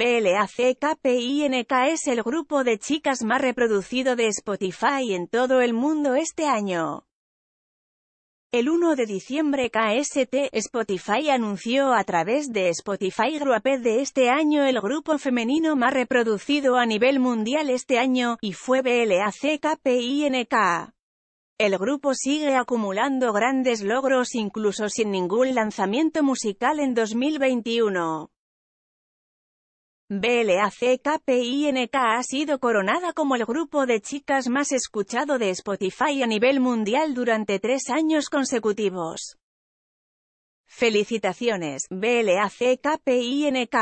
BLACKPINK es el grupo de chicas más reproducido de Spotify en todo el mundo este año. El 1 de diciembre KST, Spotify anunció a través de Spotify Wrapped de este año el grupo femenino más reproducido a nivel mundial este año, y fue BLACKPINK. El grupo sigue acumulando grandes logros incluso sin ningún lanzamiento musical en 2021. BLACKPINK ha sido coronada como el grupo de chicas más escuchado de Spotify a nivel mundial durante tres años consecutivos. Felicitaciones, BLACKPINK.